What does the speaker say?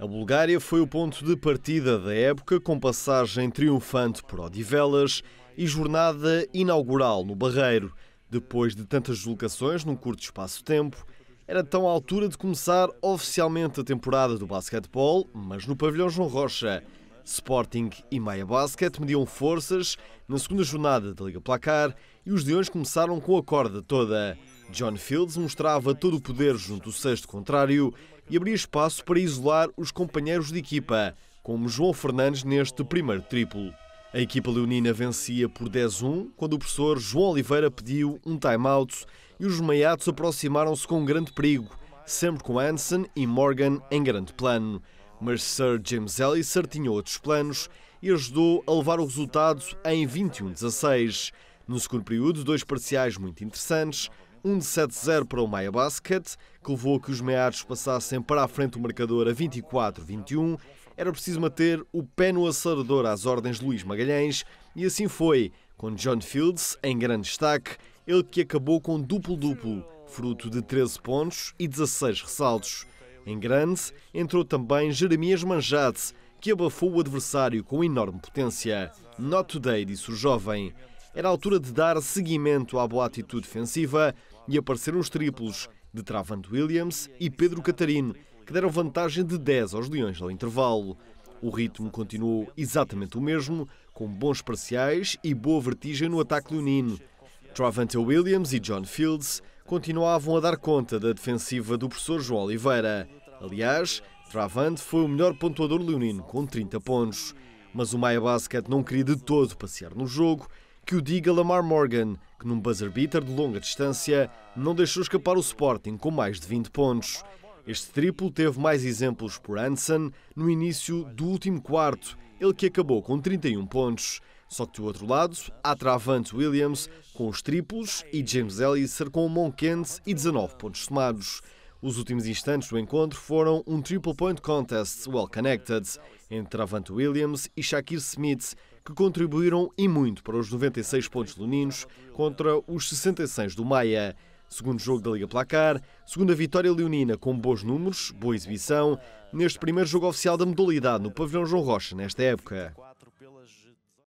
A Bulgária foi o ponto de partida da época, com passagem triunfante por Odivelas e jornada inaugural no Barreiro. Depois de tantas deslocações num curto espaço de tempo, era tão a altura de começar oficialmente a temporada do basquetebol, mas no pavilhão João Rocha. Sporting e Maia Basket mediam forças na segunda jornada da Liga Placar e os Leões começaram com a corda toda. John Fields mostrava todo o poder junto ao sexto contrário e abria espaço para isolar os companheiros de equipa, como João Fernandes neste primeiro triplo. A equipa leonina vencia por 10-1 quando o professor João Oliveira pediu um time-out e os meiatos aproximaram-se com um grande perigo, sempre com Hansen e Morgan em grande plano. Mas Sir James Ellis tinha outros planos e ajudou a levar o resultado em 21-16. No segundo período, dois parciais muito interessantes, um de 7-0 para o Maia Basket, que levou a que os meados passassem para a frente do marcador a 24-21. Era preciso manter o pé no acelerador às ordens de Luís Magalhães e assim foi, com John Fields em grande destaque, ele que acabou com duplo-duplo, fruto de 13 pontos e 16 ressaltos. Em grande, entrou também Jeremias Manjate, que abafou o adversário com enorme potência. Not today, disse o jovem. Era a altura de dar seguimento à boa atitude defensiva e apareceram os triplos de Travant Williams e Pedro Catarino, que deram vantagem de 10 aos Leões ao intervalo. O ritmo continuou exatamente o mesmo, com bons parciais e boa vertigem no ataque leonino. Travante Williams e John Fields continuavam a dar conta da defensiva do professor João Oliveira. Aliás, Travante foi o melhor pontuador leonino, com 30 pontos. Mas o Maia Basket não queria de todo passear no jogo que o diga Lamar Morgan, que num buzzer beater de longa distância não deixou escapar o Sporting com mais de 20 pontos. Este triplo teve mais exemplos por Hansen no início do último quarto, ele que acabou com 31 pontos. Só que do outro lado, há Travante Williams com os triplos e James Ellis com o Monkens e 19 pontos somados. Os últimos instantes do encontro foram um triple point contest well connected entre Travante Williams e Shakir Smith, que contribuíram e muito para os 96 pontos leoninos contra os 66 do Maia. Segundo jogo da Liga Placar, segunda vitória leonina com bons números, boa exibição, neste primeiro jogo oficial da modalidade no Pavilhão João Rocha nesta época.